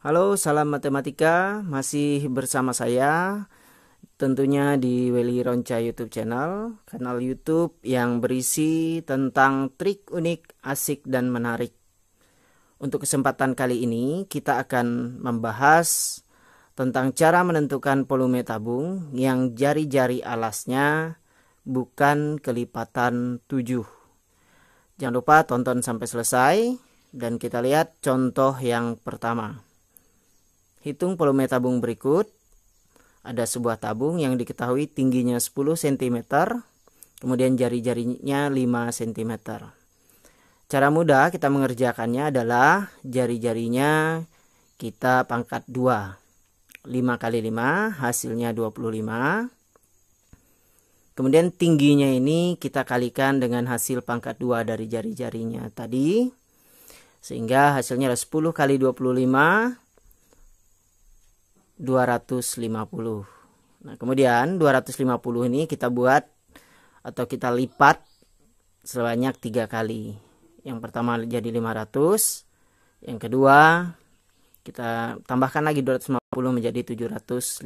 Halo, salam matematika. Masih bersama saya tentunya di Weli Ronca YouTube channel, kanal YouTube yang berisi tentang trik unik, asik dan menarik. Untuk kesempatan kali ini, kita akan membahas tentang cara menentukan volume tabung yang jari-jari alasnya bukan kelipatan 7. Jangan lupa tonton sampai selesai dan kita lihat contoh yang pertama. Hitung volume tabung berikut. Ada sebuah tabung yang diketahui tingginya 10 cm, kemudian jari-jarinya 5 cm. Cara mudah kita mengerjakannya adalah jari-jarinya kita pangkat 2. 5 kali 5 hasilnya 25. Kemudian tingginya ini kita kalikan dengan hasil pangkat 2 dari jari-jarinya tadi. Sehingga hasilnya ada 10 kali 25 250. Nah, kemudian 250 ini kita buat atau kita lipat sebanyak tiga kali. Yang pertama jadi 500, yang kedua kita tambahkan lagi 250 menjadi 750.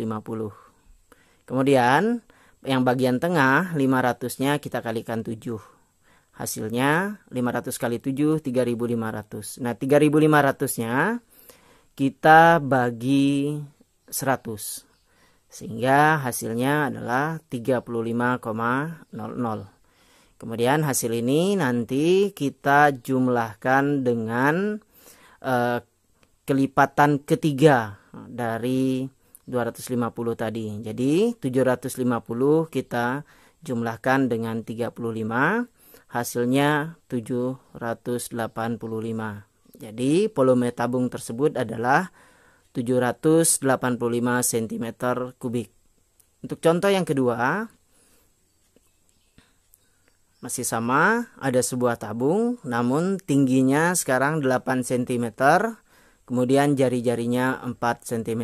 Kemudian yang bagian tengah 500-nya kita kalikan 7. Hasilnya 500 kali 7 3500. Nah, 3500-nya kita bagi 100. Sehingga hasilnya adalah 35,00. Kemudian hasil ini nanti kita jumlahkan dengan eh, kelipatan ketiga dari 250 tadi. Jadi 750 kita jumlahkan dengan 35, hasilnya 785. Jadi volume tabung tersebut adalah 785 cm kubik. Untuk contoh yang kedua, masih sama, ada sebuah tabung, namun tingginya sekarang 8 cm, kemudian jari-jarinya 4 cm.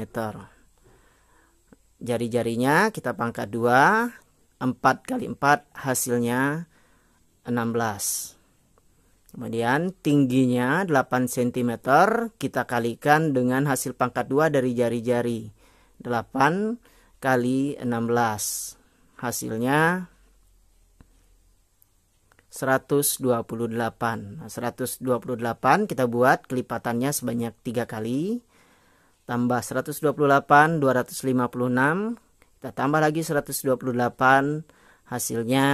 Jari-jarinya kita pangkat 2, 4 kali 4 hasilnya 16. Kemudian tingginya 8 cm kita kalikan dengan hasil pangkat 2 dari jari-jari. 8 kali 16. Hasilnya 128. 128 nah, kita buat kelipatannya sebanyak 3 kali. Tambah 128 256. Kita tambah lagi 128 hasilnya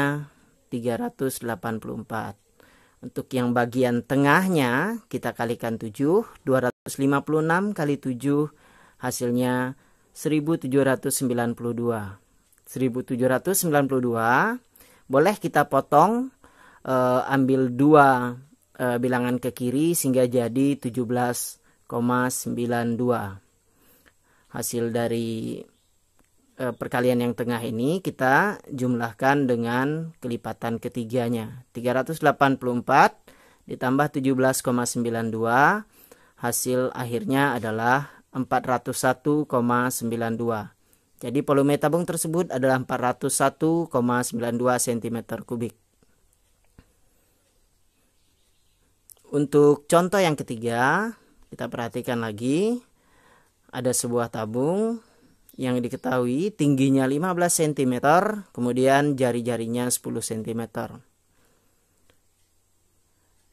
384. Untuk yang bagian tengahnya kita kalikan 7, 256 kali 7 hasilnya 1792. 1792 boleh kita potong eh, ambil dua eh, bilangan ke kiri sehingga jadi 17,92. Hasil dari Eh, perkalian yang tengah ini kita jumlahkan dengan kelipatan ketiganya. 384 ditambah 17,92 hasil akhirnya adalah 401,92. Jadi volume tabung tersebut adalah 401,92 cm kubik. Untuk contoh yang ketiga, kita perhatikan lagi ada sebuah tabung yang diketahui tingginya 15 cm, kemudian jari-jarinya 10 cm.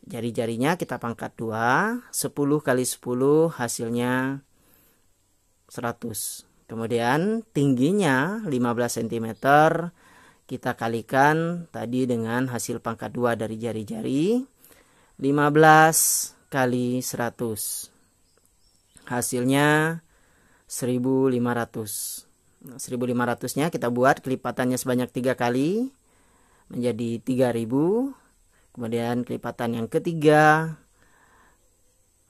Jari-jarinya kita pangkat 2, 10 kali 10 hasilnya 100. Kemudian tingginya 15 cm kita kalikan tadi dengan hasil pangkat 2 dari jari-jari 15 kali 100. Hasilnya 1500 1500 nya kita buat kelipatannya sebanyak tiga kali menjadi 3000 kemudian kelipatan yang ketiga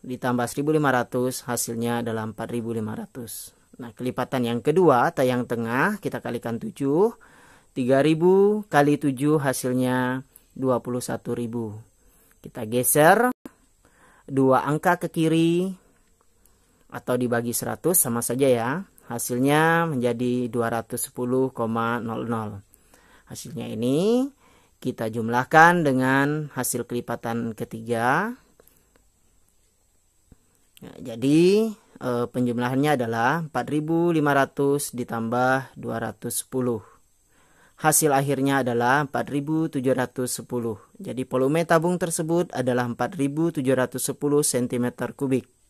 ditambah 1500 hasilnya adalah 4500 nah kelipatan yang kedua atau yang tengah kita kalikan 7 3000 kali 7 hasilnya 21000 kita geser dua angka ke kiri atau dibagi 100 sama saja ya. Hasilnya menjadi 210,00. Hasilnya ini kita jumlahkan dengan hasil kelipatan ketiga. nah, jadi e, penjumlahannya adalah 4.500 ditambah 210. Hasil akhirnya adalah 4.710. Jadi volume tabung tersebut adalah 4.710 cm kubik.